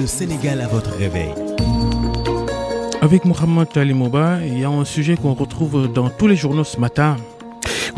Le Sénégal à votre réveil. Avec Mohamed Talimoba, il y a un sujet qu'on retrouve dans tous les journaux ce matin.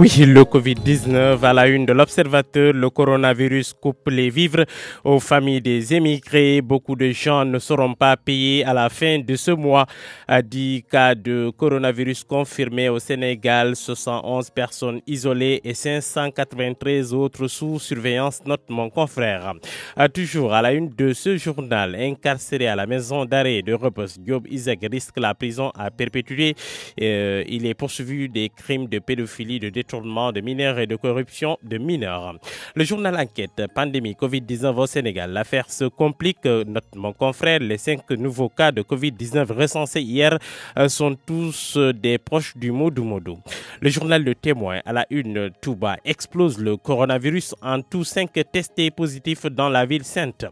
Oui, le Covid-19 à la une de l'Observateur, le coronavirus coupe les vivres aux familles des émigrés. Beaucoup de gens ne seront pas payés à la fin de ce mois. a 10 cas de coronavirus confirmés au Sénégal, 71 personnes isolées et 593 autres sous surveillance, note mon confrère. A toujours à la une de ce journal, incarcéré à la maison d'arrêt de repos, Diop Isaac risque la prison à perpétuer. Euh, il est poursuivi des crimes de pédophilie, de détention de mineurs et de corruption de mineurs. Le journal Enquête Pandémie Covid-19 au Sénégal. L'affaire se complique. Notre, mon confrère, les cinq nouveaux cas de Covid-19 recensés hier euh, sont tous euh, des proches du Modou Modou. Le journal Le Témoin à la une Touba explose le coronavirus en tout cinq testés positifs dans la ville sainte.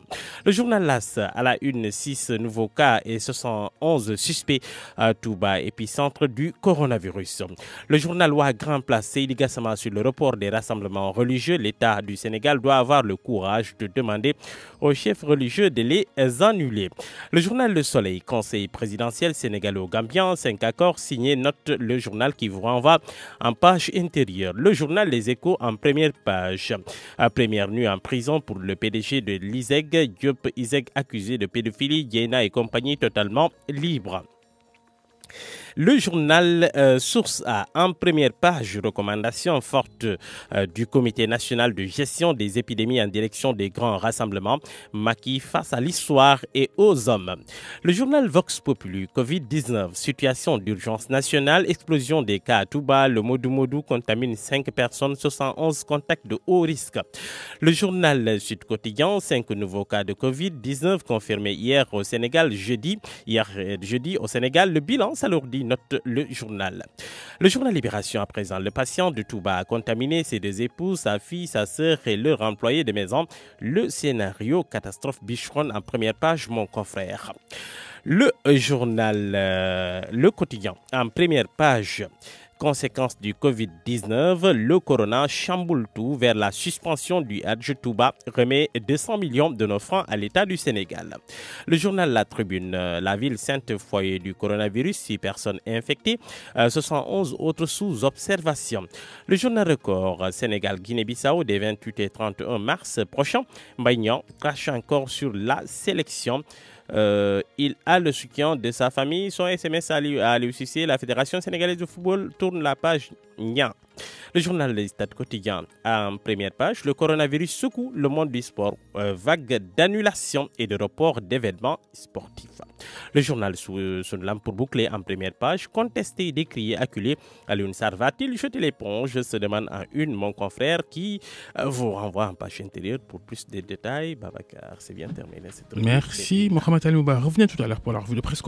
Le journal LAS à la une six nouveaux cas et 71 suspects à Touba, épicentre du coronavirus. Le journal loi Grand Place illégalement sur le report des rassemblements religieux. L'État du Sénégal doit avoir le courage de demander aux chefs religieux de les annuler. Le journal Le Soleil, conseil présidentiel sénégalo-gambien, cinq accords signés, note le journal qui vous renvoie en page intérieure. Le journal Les Échos en première page. À première nuit en prison pour le PDG de l'ISEG, Diop ISEG accusé de pédophilie, Yéna et compagnie totalement libre. Le journal euh, Source A, en première page, recommandation forte euh, du Comité national de gestion des épidémies en direction des grands rassemblements, maquis face à l'histoire et aux hommes. Le journal Vox Populi, Covid-19, situation d'urgence nationale, explosion des cas à Touba, le Modou-Modou contamine 5 personnes, 71 contacts de haut risque. Le journal Sud Quotidien, 5 nouveaux cas de Covid-19 confirmés hier au Sénégal, jeudi. Hier, euh, jeudi au Sénégal, le bilan s'alourdit note le journal. Le journal Libération à présent, le patient de Touba a contaminé ses deux époux, sa fille, sa sœur et leur employé de maison. Le scénario catastrophe Bichron en première page, mon confrère. Le journal, euh, le quotidien en première page. Conséquence du Covid-19, le corona chamboule tout vers la suspension du Hadj Touba, remet 200 millions de nos francs à l'État du Sénégal. Le journal La Tribune, euh, la ville sainte foyer du coronavirus, 6 personnes infectées, 71 euh, autres sous observation. Le journal Record, euh, Sénégal-Guinée-Bissau, des 28 et 31 mars prochains, Baignan crache encore sur la sélection. Euh, il a le soutien de sa famille. Son SMS à l'UCC, la Fédération sénégalaise de football tourne la page le journal des Stades quotidiens en première page, le coronavirus secoue le monde du sport, euh, vague d'annulation et de report d'événements sportifs. Le journal sous, pour boucler en première page, contesté, décrié, acculé, Alun une va-t-il jeter l'éponge se demande à une mon confrère qui euh, vous renvoie en page intérieure pour plus de détails. Babacar, c'est bien terminé. Merci Mohamed Alouba. Revenez tout à l'heure pour la revue de presse.